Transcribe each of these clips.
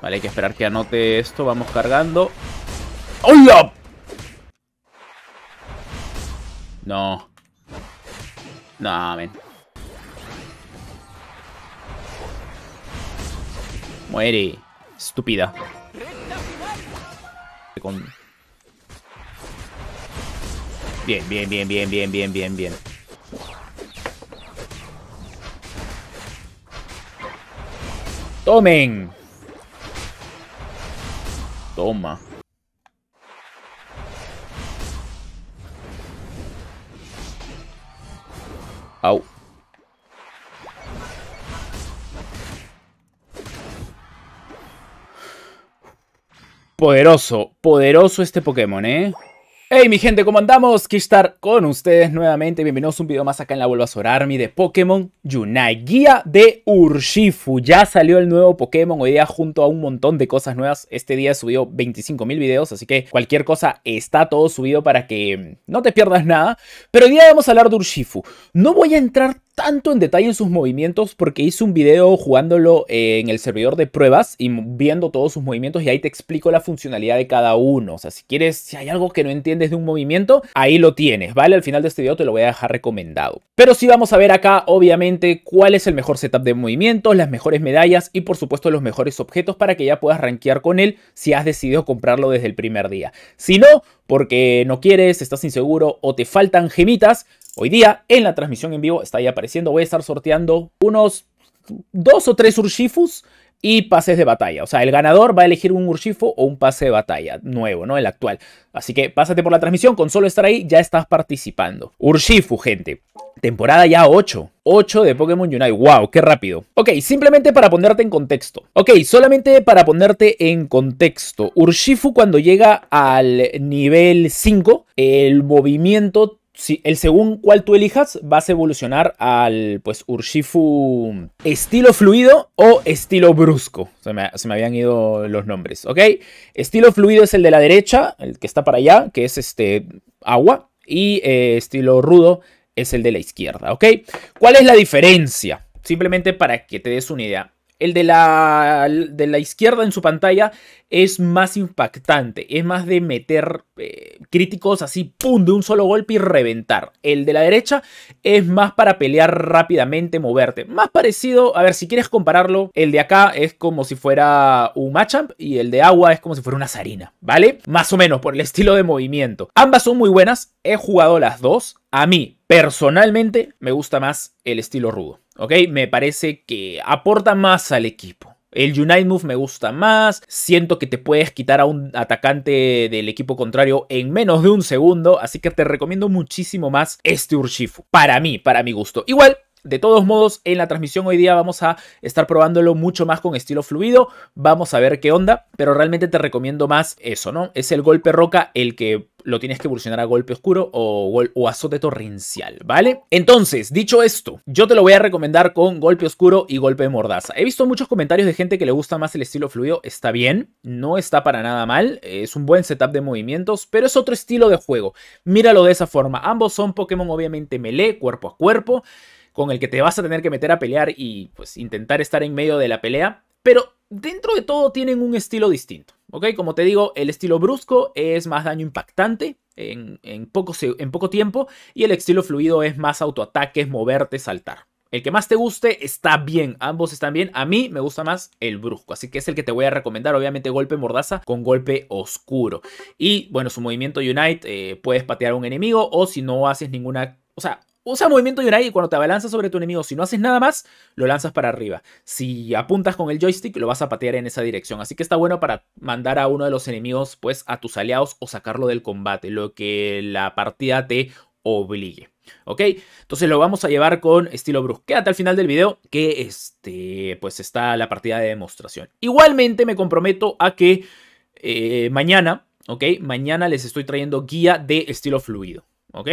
Vale, hay que esperar que anote esto. Vamos cargando. ¡Hola! No. No, men. Muere. Estúpida. Con... Bien, bien, bien, bien, bien, bien, bien, bien. ¡Tomen! Toma. Poderoso, poderoso este Pokémon, ¿eh? Hey mi gente, ¿cómo andamos? Kishtar con ustedes nuevamente. Bienvenidos a un video más acá en la Vuelva a de Pokémon Unite. Guía de Urshifu. Ya salió el nuevo Pokémon hoy día junto a un montón de cosas nuevas. Este día he subido 25.000 videos, así que cualquier cosa está todo subido para que no te pierdas nada. Pero hoy día vamos a hablar de Urshifu. No voy a entrar tanto en detalle en sus movimientos porque hice un video jugándolo eh, en el servidor de pruebas y viendo todos sus movimientos y ahí te explico la funcionalidad de cada uno. O sea, si quieres, si hay algo que no entiendes de un movimiento, ahí lo tienes, ¿vale? Al final de este video te lo voy a dejar recomendado. Pero sí vamos a ver acá, obviamente, cuál es el mejor setup de movimientos, las mejores medallas y por supuesto los mejores objetos para que ya puedas rankear con él si has decidido comprarlo desde el primer día. Si no, porque no quieres, estás inseguro o te faltan gemitas, hoy día en la transmisión en vivo está ahí apareciendo. Voy a estar sorteando unos dos o tres Urshifus y pases de batalla. O sea, el ganador va a elegir un Urshifu o un pase de batalla nuevo, ¿no? El actual. Así que pásate por la transmisión, con solo estar ahí ya estás participando. Urshifu, gente. Temporada ya 8. 8 de Pokémon Unite. ¡Wow! ¡Qué rápido! Ok, simplemente para ponerte en contexto. Ok, solamente para ponerte en contexto. Urshifu cuando llega al nivel 5, el movimiento el según cuál tú elijas, vas a evolucionar al pues Urshifu estilo fluido o estilo brusco. Se me, habían ido los nombres, ¿ok? Estilo fluido es el de la derecha, el que está para allá, que es este agua. Y eh, estilo rudo es el de la izquierda, ¿ok? ¿Cuál es la diferencia? Simplemente para que te des una idea. El de la, de la izquierda en su pantalla es más impactante, es más de meter eh, críticos así, ¡pum!, de un solo golpe y reventar. El de la derecha es más para pelear rápidamente, moverte. Más parecido, a ver, si quieres compararlo, el de acá es como si fuera un Machamp y el de agua es como si fuera una Sarina, ¿vale? Más o menos por el estilo de movimiento. Ambas son muy buenas, he jugado las dos. A mí, personalmente, me gusta más el estilo rudo. ¿Ok? Me parece que aporta más al equipo. El Unite Move me gusta más. Siento que te puedes quitar a un atacante del equipo contrario en menos de un segundo. Así que te recomiendo muchísimo más este Urshifu. Para mí, para mi gusto. Igual, de todos modos, en la transmisión hoy día vamos a estar probándolo mucho más con estilo fluido, vamos a ver qué onda, pero realmente te recomiendo más eso, ¿no? Es el golpe roca el que lo tienes que evolucionar a golpe oscuro o, o azote torrencial, ¿vale? Entonces, dicho esto, yo te lo voy a recomendar con golpe oscuro y golpe de mordaza. He visto muchos comentarios de gente que le gusta más el estilo fluido, está bien, no está para nada mal, es un buen setup de movimientos, pero es otro estilo de juego, míralo de esa forma, ambos son Pokémon obviamente melee, cuerpo a cuerpo, con el que te vas a tener que meter a pelear y pues intentar estar en medio de la pelea, pero dentro de todo tienen un estilo distinto. ¿ok? Como te digo, el estilo brusco es más daño impactante en, poco, en poco tiempo y el estilo fluido es más autoataques, moverte, saltar. El que más te guste está bien, ambos están bien. A mí me gusta más el brusco, así que es el que te voy a recomendar. Obviamente golpe mordaza con golpe oscuro. Y bueno, su movimiento Unite, eh, puedes patear a un enemigo o si no haces ninguna... O sea, usa movimiento Yurai y cuando te abalanzas sobre tu enemigo, si no haces nada más, lo lanzas para arriba. Si apuntas con el joystick, lo vas a patear en esa dirección. Así que está bueno para mandar a uno de los enemigos, pues, a tus aliados o sacarlo del combate, lo que la partida te obligue. ¿Ok? Entonces lo vamos a llevar con estilo brusco Quédate al final del video que este, pues está la partida de demostración. Igualmente me comprometo a que eh, mañana, ¿ok? Mañana les estoy trayendo guía de estilo fluido. ¿Ok?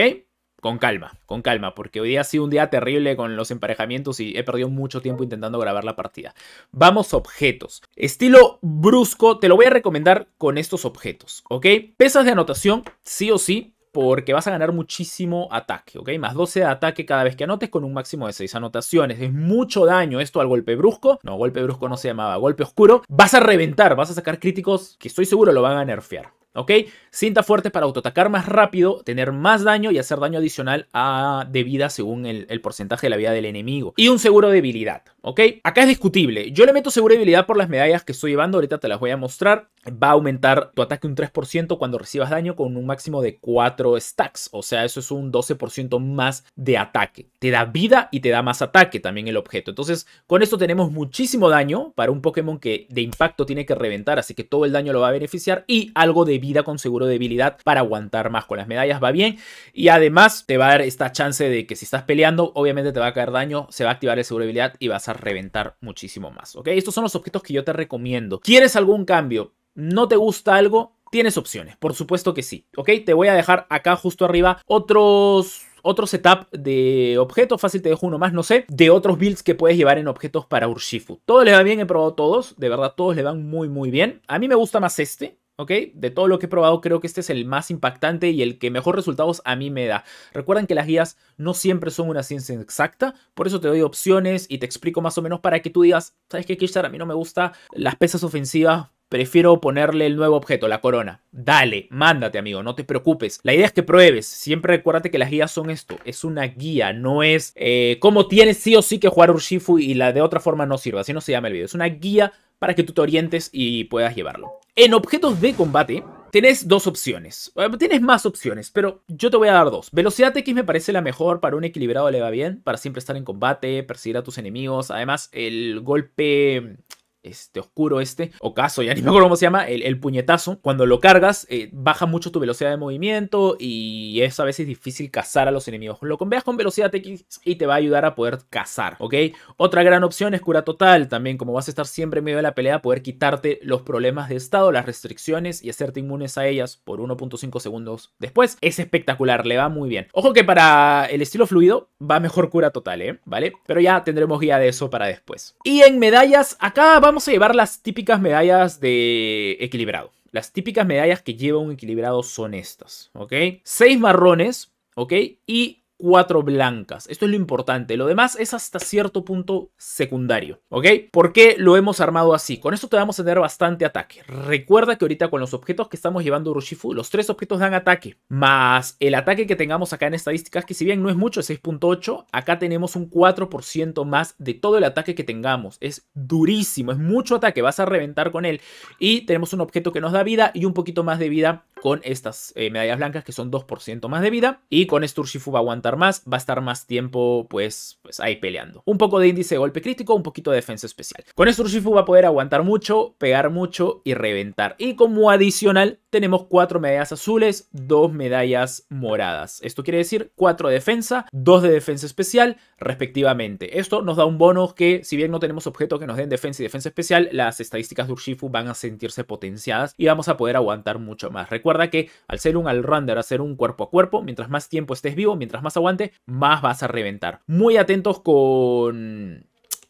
con calma, con calma, porque hoy día ha sido un día terrible con los emparejamientos y he perdido mucho tiempo intentando grabar la partida. Vamos objetos. Estilo brusco, te lo voy a recomendar con estos objetos, ¿ok? Pesas de anotación, sí o sí, porque vas a ganar muchísimo ataque, ¿ok? Más 12 de ataque cada vez que anotes con un máximo de 6 anotaciones. Es mucho daño esto al golpe brusco. No, golpe brusco no se llamaba, golpe oscuro. Vas a reventar, vas a sacar críticos que estoy seguro lo van a nerfear. ¿Ok? Cinta fuerte para autoatacar más rápido, tener más daño y hacer daño adicional a, de vida según el, el, porcentaje de la vida del enemigo. Y un seguro de habilidad, ¿ok? Acá es discutible. Yo le meto seguro de habilidad por las medallas que estoy llevando, ahorita te las voy a mostrar. Va a aumentar tu ataque un 3% cuando recibas daño con un máximo de 4 stacks, o sea, eso es un 12% más de ataque. Te da vida y te da más ataque también el objeto. Entonces, con esto tenemos muchísimo daño para un Pokémon que de impacto tiene que reventar, así que todo el daño lo va a beneficiar y algo de vida con seguro de debilidad para aguantar más. Con las medallas va bien y además te va a dar esta chance de que si estás peleando, obviamente te va a caer daño, se va a activar el seguro de debilidad y vas a reventar muchísimo más. ¿ok? Estos son los objetos que yo te recomiendo. ¿Quieres algún cambio? ¿No te gusta algo? Tienes opciones, por supuesto que sí, ¿ok? Te voy a dejar acá justo arriba otros otros setup de objetos, fácil te dejo uno más, no sé, de otros builds que puedes llevar en objetos para Urshifu. Todo les va bien, he probado todos, de verdad todos le van muy muy bien. A mí me gusta más este, ¿ok? De todo lo que he probado, creo que este es el más impactante y el que mejor resultados a mí me da. Recuerden que las guías no siempre son una ciencia exacta, por eso te doy opciones y te explico más o menos para que tú digas, ¿sabes qué, Kirchner? A mí no me gusta las pesas ofensivas. Prefiero ponerle el nuevo objeto, la corona. Dale, mándate amigo, no te preocupes. La idea es que pruebes. Siempre recuérdate que las guías son esto. Es una guía, no es eh, como tienes sí o sí que jugar Urshifu y la de otra forma no sirva. Así no se llama el video. Es una guía para que tú te orientes y puedas llevarlo. En objetos de combate tenés dos opciones. Eh, tienes más opciones, pero yo te voy a dar dos. Velocidad X me parece la mejor, para un equilibrado le va bien, para siempre estar en combate, perseguir a tus enemigos. Además, el golpe este, oscuro este, ocaso, ya ni me acuerdo cómo se llama, el, puñetazo, cuando lo cargas eh, baja mucho tu velocidad de movimiento y es a veces difícil cazar a los enemigos. Lo conveas con velocidad X y te va a ayudar a poder cazar, ¿ok? Otra gran opción es cura total, también como vas a estar siempre en medio de la pelea, poder quitarte los problemas de estado, las restricciones y hacerte inmunes a ellas por 1.5 segundos después. Es espectacular, le va muy bien. Ojo que para el estilo fluido va mejor cura total, ¿eh? ¿Vale? Pero ya tendremos guía de eso para después. Y en medallas, acá vamos a llevar las típicas medallas de equilibrado. Las típicas medallas que lleva un equilibrado son estas, ¿ok? Seis marrones, ¿ok? Y cuatro blancas. Esto es lo importante. Lo demás es hasta cierto punto secundario. ¿Ok? ¿Por qué lo hemos armado así? Con esto te vamos a tener bastante ataque. Recuerda que ahorita con los objetos que estamos llevando Urshifu, los tres objetos dan ataque. Más el ataque que tengamos acá en estadísticas, que si bien no es mucho, es 6.8, acá tenemos un 4% más de todo el ataque que tengamos. Es durísimo, es mucho ataque. Vas a reventar con él. Y tenemos un objeto que nos da vida y un poquito más de vida con estas eh, medallas blancas que son 2% más de vida. Y con este Urshifu va a aguantar más, va a estar más tiempo pues, pues ahí peleando. Un poco de índice de golpe crítico, un poquito de defensa especial. Con esto Urshifu va a poder aguantar mucho, pegar mucho y reventar. Y como adicional tenemos cuatro medallas azules, dos medallas moradas. Esto quiere decir cuatro de defensa, dos de defensa especial respectivamente. Esto nos da un bono que si bien no tenemos objeto que nos den defensa y defensa especial, las estadísticas de Urshifu van a sentirse potenciadas y vamos a poder aguantar mucho más. Recuerda que al ser un all-rounder, hacer un cuerpo a cuerpo, mientras más tiempo estés vivo, mientras más aguante, más vas a reventar. Muy atentos con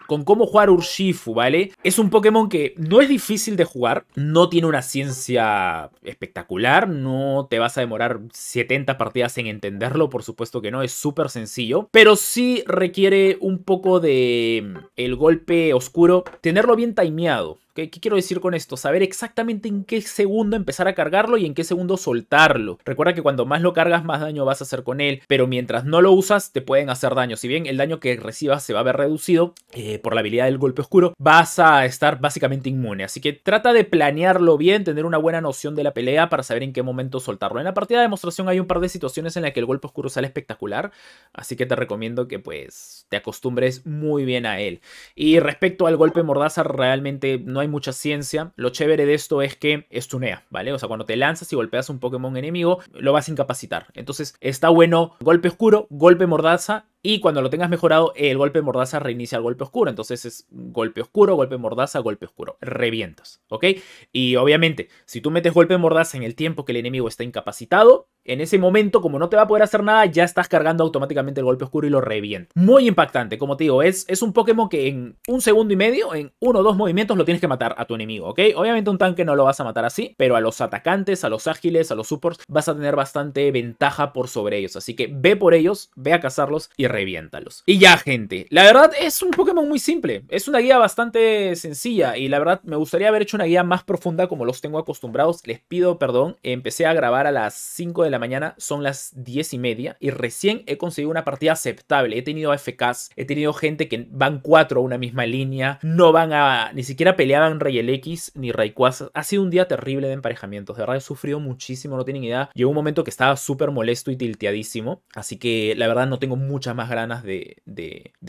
con cómo jugar Urshifu, ¿vale? Es un Pokémon que no es difícil de jugar, no tiene una ciencia espectacular, no te vas a demorar 70 partidas en entenderlo, por supuesto que no, es súper sencillo, pero sí requiere un poco de mm, el golpe oscuro, tenerlo bien timeado, ¿Qué, quiero decir con esto? Saber exactamente en qué segundo empezar a cargarlo y en qué segundo soltarlo. Recuerda que cuando más lo cargas, más daño vas a hacer con él, pero mientras no lo usas, te pueden hacer daño. Si bien el daño que recibas se va a ver reducido eh, por la habilidad del golpe oscuro, vas a estar básicamente inmune. Así que trata de planearlo bien, tener una buena noción de la pelea para saber en qué momento soltarlo. En la partida de demostración hay un par de situaciones en las que el golpe oscuro sale espectacular, así que te recomiendo que pues te acostumbres muy bien a él. Y respecto al golpe mordaza, realmente no hay mucha ciencia. Lo chévere de esto es que estunea, ¿vale? O sea, cuando te lanzas y golpeas un Pokémon enemigo, lo vas a incapacitar. Entonces, está bueno golpe oscuro, golpe mordaza y cuando lo tengas mejorado, el golpe mordaza reinicia el golpe oscuro. Entonces es golpe oscuro, golpe mordaza, golpe oscuro. Revientas, ¿ok? Y obviamente, si tú metes golpe mordaza en el tiempo que el enemigo está incapacitado, en ese momento, como no te va a poder hacer nada, ya estás cargando automáticamente el golpe oscuro y lo revienta. Muy impactante, como te digo, es, es un Pokémon que en un segundo y medio, en uno o dos movimientos, lo tienes que matar a tu enemigo, ¿ok? Obviamente un tanque no lo vas a matar así, pero a los atacantes, a los ágiles, a los supports, vas a tener bastante ventaja por sobre ellos. Así que ve por ellos, ve a cazarlos y reviéntalos. Y ya, gente, la verdad es un Pokémon muy simple. Es una guía bastante sencilla y la verdad me gustaría haber hecho una guía más profunda como los tengo acostumbrados. Les pido perdón, empecé a grabar a las 5 de la mañana, son las 10 y media y recién he conseguido una partida aceptable. He tenido FKS, he tenido gente que van 4 a una misma línea, no van a, ni siquiera peleaban Rey X ni Rayquaza. Ha sido un día terrible de emparejamientos, de verdad he sufrido muchísimo, no tienen idea. Llegó un momento que estaba súper molesto y tilteadísimo, así que la verdad no tengo mucha más granas de,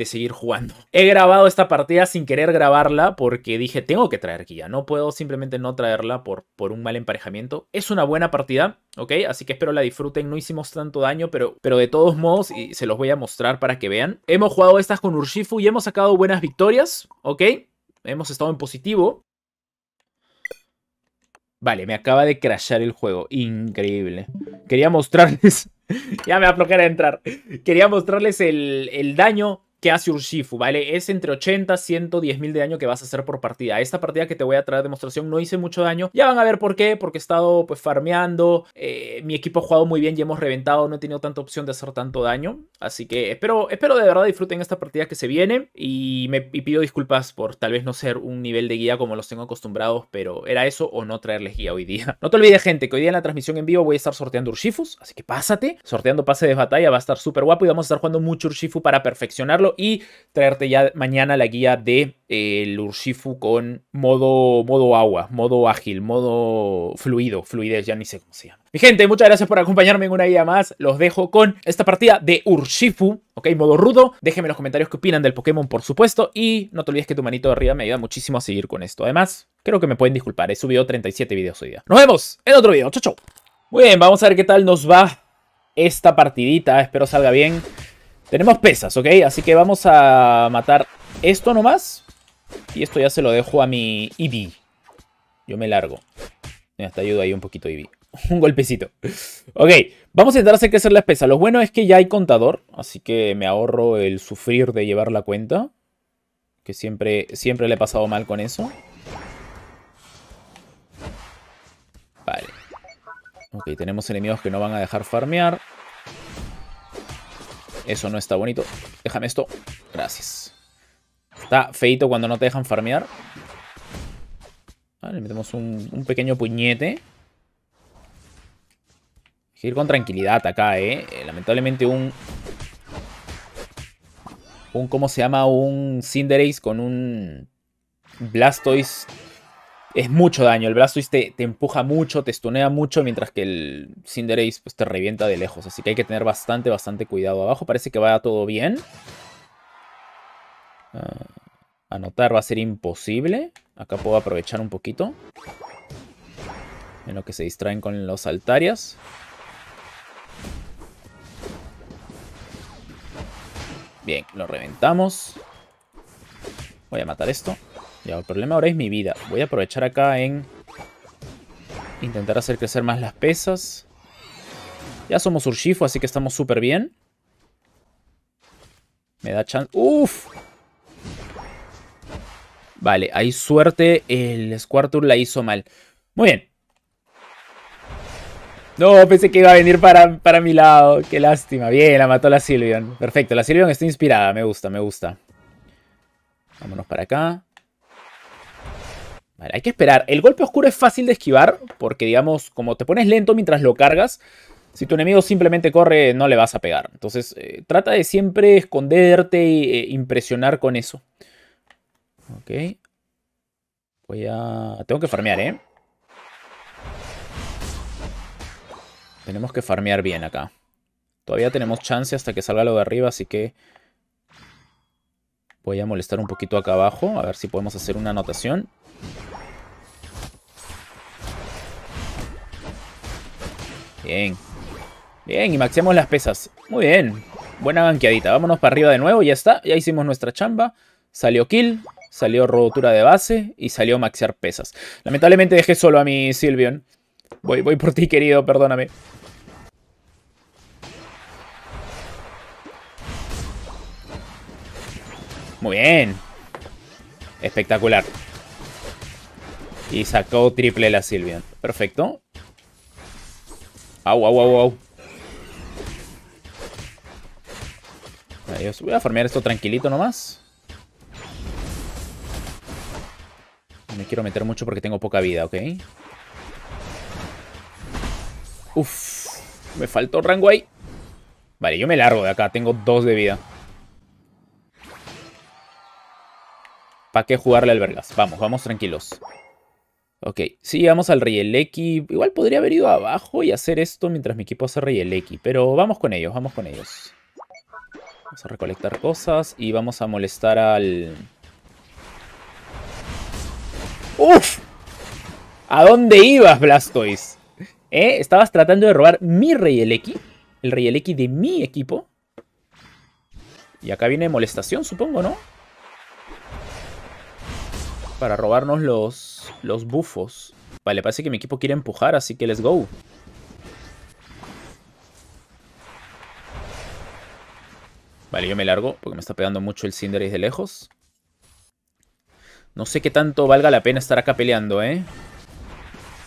seguir jugando. He grabado esta partida sin querer grabarla porque dije, tengo que traer guía, no puedo simplemente no traerla por, por un mal emparejamiento. Es una buena partida, ¿ok? Así que espero la disfruten, no hicimos tanto daño, pero, pero de todos modos, y se los voy a mostrar para que vean. Hemos jugado estas con Urshifu y hemos sacado buenas victorias, ¿ok? Hemos estado en positivo. Vale, me acaba de crashar el juego. Increíble. Quería mostrarles ya me va a a entrar. Quería mostrarles el, el daño Qué hace Urshifu, ¿vale? Es entre 80 y 110 mil de daño que vas a hacer por partida. Esta partida que te voy a traer demostración no hice mucho daño. Ya van a ver por qué, porque he estado pues farmeando, eh, mi equipo ha jugado muy bien y hemos reventado, no he tenido tanta opción de hacer tanto daño. Así que espero, espero de verdad disfruten esta partida que se viene y me y pido disculpas por tal vez no ser un nivel de guía como los tengo acostumbrados, pero era eso o no traerles guía hoy día. No te olvides gente que hoy día en la transmisión en vivo voy a estar sorteando Urshifus, así que pásate, sorteando pase de batalla, va a estar súper guapo y vamos a estar jugando mucho Urshifu para perfeccionarlo y traerte ya mañana la guía de eh, el Urshifu con modo, modo agua, modo ágil, modo fluido, fluidez, ya ni sé cómo se llama. Mi gente, muchas gracias por acompañarme en una guía más. Los dejo con esta partida de Urshifu, ok, modo rudo. Déjenme en los comentarios qué opinan del Pokémon, por supuesto. Y no te olvides que tu manito de arriba me ayuda muchísimo a seguir con esto. Además, creo que me pueden disculpar, he subido 37 videos hoy día. Nos vemos en otro video, chau chau Muy bien, vamos a ver qué tal nos va esta partidita. Espero salga bien. Tenemos pesas, ¿ok? Así que vamos a matar esto nomás. Y esto ya se lo dejo a mi Eevee. Yo me largo. Mira, te ayudo ahí un poquito, Eevee. un golpecito. Ok, vamos a intentar hacer crecer la pesa. Lo bueno es que ya hay contador, así que me ahorro el sufrir de llevar la cuenta. Que siempre, siempre le he pasado mal con eso. Vale. Ok, tenemos enemigos que no van a dejar farmear. Eso no está bonito. Déjame esto. Gracias. Está feito cuando no te dejan farmear. Vale, ah, metemos un, pequeño puñete. Hay ir con tranquilidad acá, eh. ¿eh? Lamentablemente un... Un, ¿cómo se llama? Un Cinderace con un Blastoise es mucho daño. El Blastoise te, te, empuja mucho, te estunea mucho, mientras que el Cinderace pues, te revienta de lejos. Así que hay que tener bastante, bastante cuidado abajo. Parece que va todo bien. Ah, anotar va a ser imposible. Acá puedo aprovechar un poquito. En lo que se distraen con los altarias. Bien, lo reventamos. Voy a matar esto. Ya, el problema ahora es mi vida. Voy a aprovechar acá en... Intentar hacer crecer más las pesas. Ya somos Urshifu, así que estamos súper bien. Me da chance... ¡Uf! Vale, hay suerte. El Squirtle la hizo mal. Muy bien. No, pensé que iba a venir para, para mi lado. Qué lástima. Bien, la mató la Sylveon. Perfecto, la Sylveon está inspirada. Me gusta, me gusta. Vámonos para acá. Vale, hay que esperar. El golpe oscuro es fácil de esquivar porque, digamos, como te pones lento mientras lo cargas, si tu enemigo simplemente corre, no le vas a pegar. Entonces, eh, trata de siempre esconderte e, impresionar con eso. Ok. Voy a... Tengo que farmear, ¿eh? Tenemos que farmear bien acá. Todavía tenemos chance hasta que salga lo de arriba, así que... Voy a molestar un poquito acá abajo, a ver si podemos hacer una anotación. Bien. Bien, y maxeamos las pesas. Muy bien. Buena banqueadita. Vámonos para arriba de nuevo, ya está. Ya hicimos nuestra chamba. Salió kill, salió rotura de base y salió maxear pesas. Lamentablemente dejé solo a mi Silvion. Voy, voy por ti, querido, perdóname. Muy bien. Espectacular. Y sacó triple la Silvia. Perfecto. Au, au, au, au. Voy a farmear esto tranquilito nomás. No me quiero meter mucho porque tengo poca vida, ¿ok? Uf. Me faltó rango ahí. Vale, yo me largo de acá. Tengo dos de vida. ¿Para qué jugarle al Vergas? Vamos, vamos tranquilos. Ok, sí, vamos al Rey Eleki Igual podría haber ido abajo y hacer esto mientras mi equipo hace Rey Eleki Pero vamos con ellos, vamos con ellos. Vamos a recolectar cosas y vamos a molestar al... ¡Uf! ¿A dónde ibas, Blastoise? ¿Eh? ¿Estabas tratando de robar mi Eleki, El Rey Eleki de mi equipo. Y acá viene molestación, supongo, ¿no? para robarnos los, los bufos. Vale, parece que mi equipo quiere empujar, así que let's go. Vale, yo me largo porque me está pegando mucho el Cinderace de lejos. No sé qué tanto valga la pena estar acá peleando, ¿eh?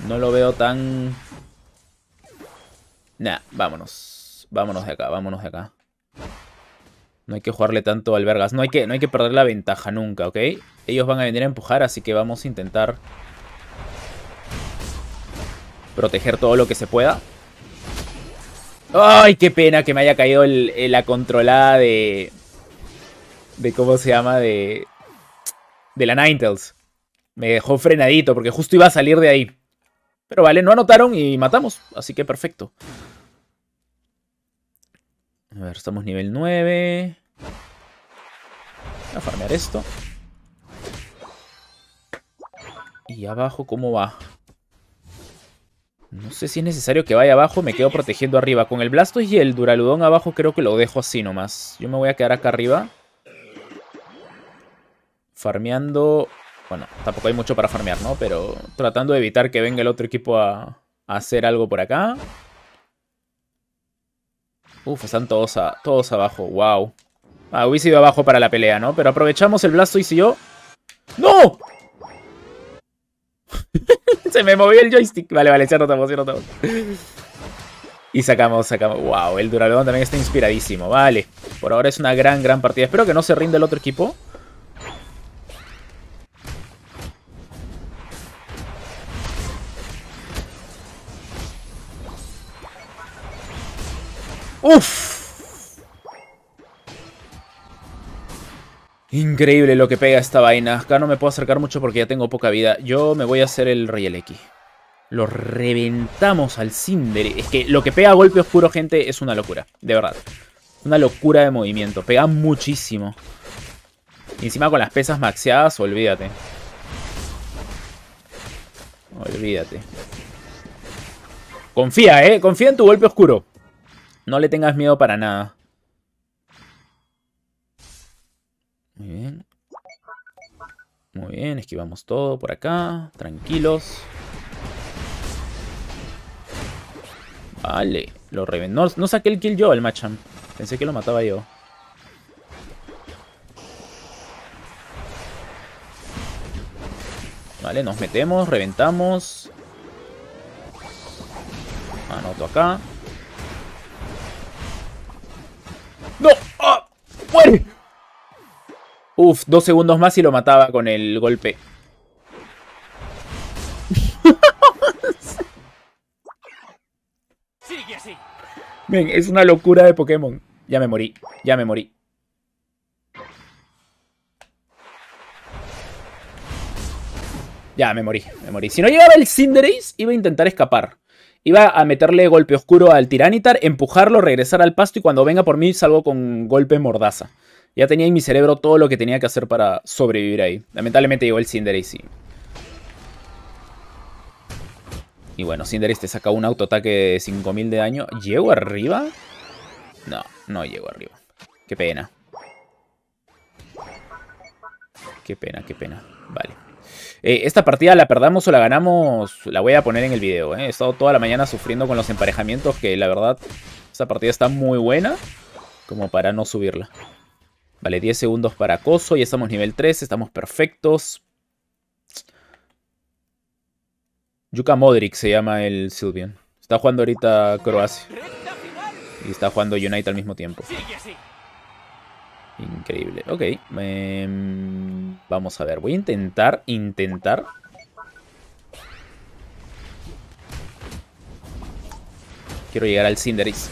No lo veo tan... Nah, vámonos. Vámonos de acá, vámonos de acá. No hay que jugarle tanto al Vergas. No hay que, no hay que perder la ventaja nunca, ¿ok? Ellos van a venir a empujar, así que vamos a intentar proteger todo lo que se pueda. ¡Ay, qué pena que me haya caído eh, la controlada de... De cómo se llama, de... De la Ninetales. Me dejó frenadito porque justo iba a salir de ahí. Pero vale, no anotaron y matamos. Así que perfecto. A ver, estamos nivel 9 a farmear esto. ¿Y abajo cómo va? No sé si es necesario que vaya abajo, me quedo protegiendo arriba. Con el Blasto y el Duraludón abajo creo que lo dejo así nomás. Yo me voy a quedar acá arriba. Farmeando... Bueno, tampoco hay mucho para farmear, ¿no? Pero tratando de evitar que venga el otro equipo a, hacer algo por acá. Uf, están todos, todos abajo. Wow. Ah, hubiese ido abajo para la pelea, ¿no? Pero aprovechamos el blasto y yo... ¡No! se me movió el joystick. Vale, vale, ya notamos, ya notamos. y sacamos, sacamos. Wow, el Duraludon también está inspiradísimo. Vale, por ahora es una gran, gran partida. Espero que no se rinde el otro equipo. ¡Uf! Increíble lo que pega esta vaina. Acá no me puedo acercar mucho porque ya tengo poca vida. Yo me voy a hacer el x Lo reventamos al Cinder. Es que lo que pega a golpe oscuro, gente, es una locura. De verdad. Una locura de movimiento. Pega muchísimo. Y encima con las pesas maxeadas, olvídate. Olvídate. Confía, ¿eh? Confía en tu golpe oscuro. No le tengas miedo para nada. Muy bien. Muy bien, esquivamos todo por acá. Tranquilos. Vale, lo reventó No, saqué el kill yo al matcham Pensé que lo mataba yo. Vale, nos metemos, reventamos. Anoto acá. Uf, dos segundos más y lo mataba con el golpe. Sigue así. Ven, es una locura de Pokémon. Ya me morí, ya me morí. Ya, me morí, me morí. Si no llegaba el Cinderace, iba a intentar escapar. Iba a meterle golpe oscuro al Tiranitar, empujarlo, regresar al pasto y cuando venga por mí salgo con golpe mordaza. Ya tenía en mi cerebro todo lo que tenía que hacer para sobrevivir ahí. Lamentablemente llegó el Cinderace y... Y bueno, Cinderace te saca un autoataque de 5000 de daño. ¿Llego arriba? No, no llego arriba. Qué pena. Qué pena, qué pena. Vale. Eh, esta partida la perdamos o la ganamos, la voy a poner en el video. Eh. He estado toda la mañana sufriendo con los emparejamientos que la verdad, esta partida está muy buena como para no subirla. Vale, 10 segundos para acoso. Ya estamos nivel 3, estamos perfectos. Yuka Modric se llama el Silvian. Está jugando ahorita Croacia. Y está jugando United al mismo tiempo. Increíble. Ok. Em, vamos a ver. Voy a intentar, intentar. Quiero llegar al Cinderis.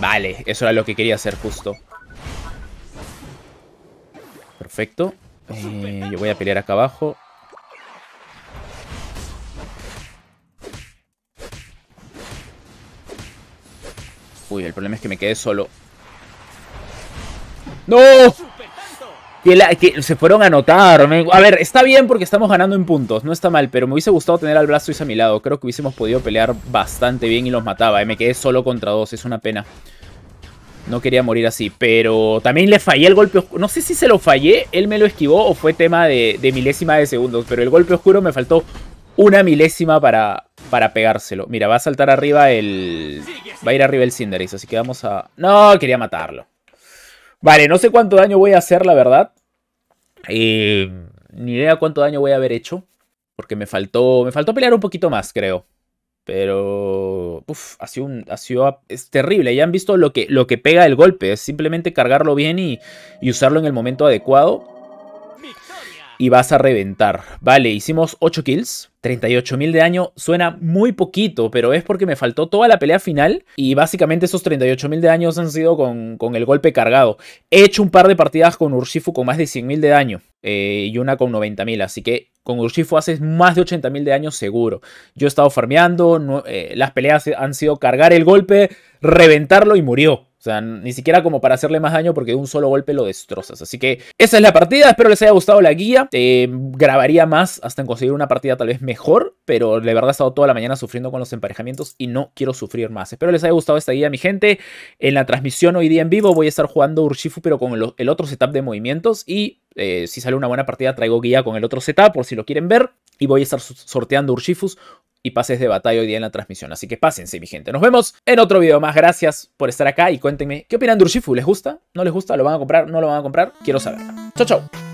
Vale, eso era lo que quería hacer justo. Perfecto. Eh, yo voy a pelear acá abajo. Uy, el problema es que me quedé solo. ¡No! se fueron a anotar. A ver, está bien porque estamos ganando en puntos. No está mal, pero me hubiese gustado tener al Blastoise a mi lado. Creo que hubiésemos podido pelear bastante bien y los mataba. Y eh. Me quedé solo contra dos. Es una pena. No quería morir así, pero también le fallé el golpe oscuro. No sé si se lo fallé, él me lo esquivó o fue tema de, milésima de segundos, pero el golpe oscuro me faltó una milésima para, para pegárselo. Mira, va a saltar arriba el... Va a ir arriba el Cinderace, así que vamos a... No, quería matarlo. Vale, no sé cuánto daño voy a hacer, la verdad. Eh, ni idea cuánto daño voy a haber hecho. Porque me faltó, me faltó pelear un poquito más, creo. Pero ha sido, ha sido es terrible. Ya han visto lo que, lo que pega el golpe. Es simplemente cargarlo bien y, usarlo en el momento adecuado. Y vas a reventar. Vale, hicimos 8 kills. 38.000 de daño suena muy poquito, pero es porque me faltó toda la pelea final y básicamente esos 38.000 de daño han sido con, el golpe cargado. He hecho un par de partidas con Urshifu con más de 100.000 de daño eh, y una con 90.000, así que con Urshifu haces más de 80.000 de años seguro. Yo he estado farmeando, eh, las peleas han sido cargar el golpe, reventarlo y murió. O sea, ni siquiera como para hacerle más daño porque de un solo golpe lo destrozas. Así que esa es la partida. Espero les haya gustado la guía. Eh, grabaría más hasta en conseguir una partida tal vez mejor. Pero de verdad he estado toda la mañana sufriendo con los emparejamientos y no quiero sufrir más. Espero les haya gustado esta guía, mi gente. En la transmisión hoy día en vivo voy a estar jugando Urshifu pero con el otro setup de movimientos. Y eh, si sale una buena partida, traigo guía con el otro setup por si lo quieren ver. Y voy a estar sorteando Urshifus y pases de batalla hoy día en la transmisión. Así que pásense, mi gente. Nos vemos en otro video más. Gracias por estar acá y cuéntenme qué opinan de Urshifu. ¿Les gusta? ¿No les gusta? ¿Lo van a comprar? ¿No lo van a comprar? Quiero saber. Chao, chao.